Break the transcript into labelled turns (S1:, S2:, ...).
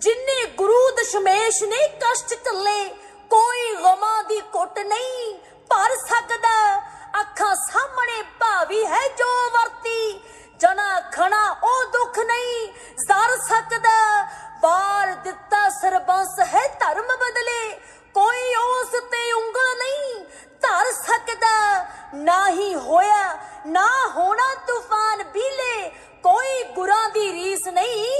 S1: ਜਿੰਨੇ ਗੁਰੂ ਦਸ਼ਮੇਸ਼ ਨੇ ਕਸ਼ਟ ਝੱਲੇ ਕੋਈ ਗਮਾਂ ਦੀ ਕੁੱਟ ਨਹੀਂ ਭਰ ਸਕਦਾ ਅੱਖਾਂ ਸਾਹਮਣੇ ਭਾਵੀ ਹੈ ਜੋ ਵਰਤੀ ਜਣਾ ਖਣਾ ਉਹ ਦੁੱਖ ਨਹੀਂ ਜ਼ਰ ਸਕਦਾ ਬਾਰ ਦਿੱਤਾ ਸਰਬੰਸ ਹੈ ਧਰਮ ਬਦਲੇ ਕੋਈ ਉਸ ਤੇ ਉਂਗਲ ਨਹੀਂ ਧਰ ਸਕਦਾ ਨਾ ਹੀ ਹੋਇਆ ਨਾ ਹੋਣਾ ਤੂਫਾਨ ਬੀਲੇ ਕੋਈ ਗੁਰਾਂ ਦੀ ਰੀਸ ਨਹੀਂ